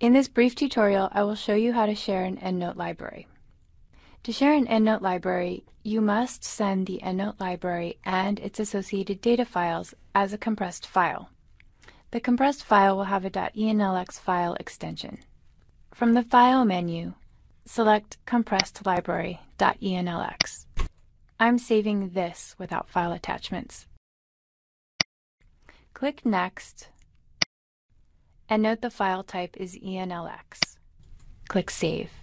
In this brief tutorial, I will show you how to share an EndNote library. To share an EndNote library, you must send the EndNote library and its associated data files as a compressed file. The compressed file will have a .enlx file extension. From the File menu, select Compressed Library .enlx. I'm saving this without file attachments. Click Next and note the file type is ENLX. Click Save.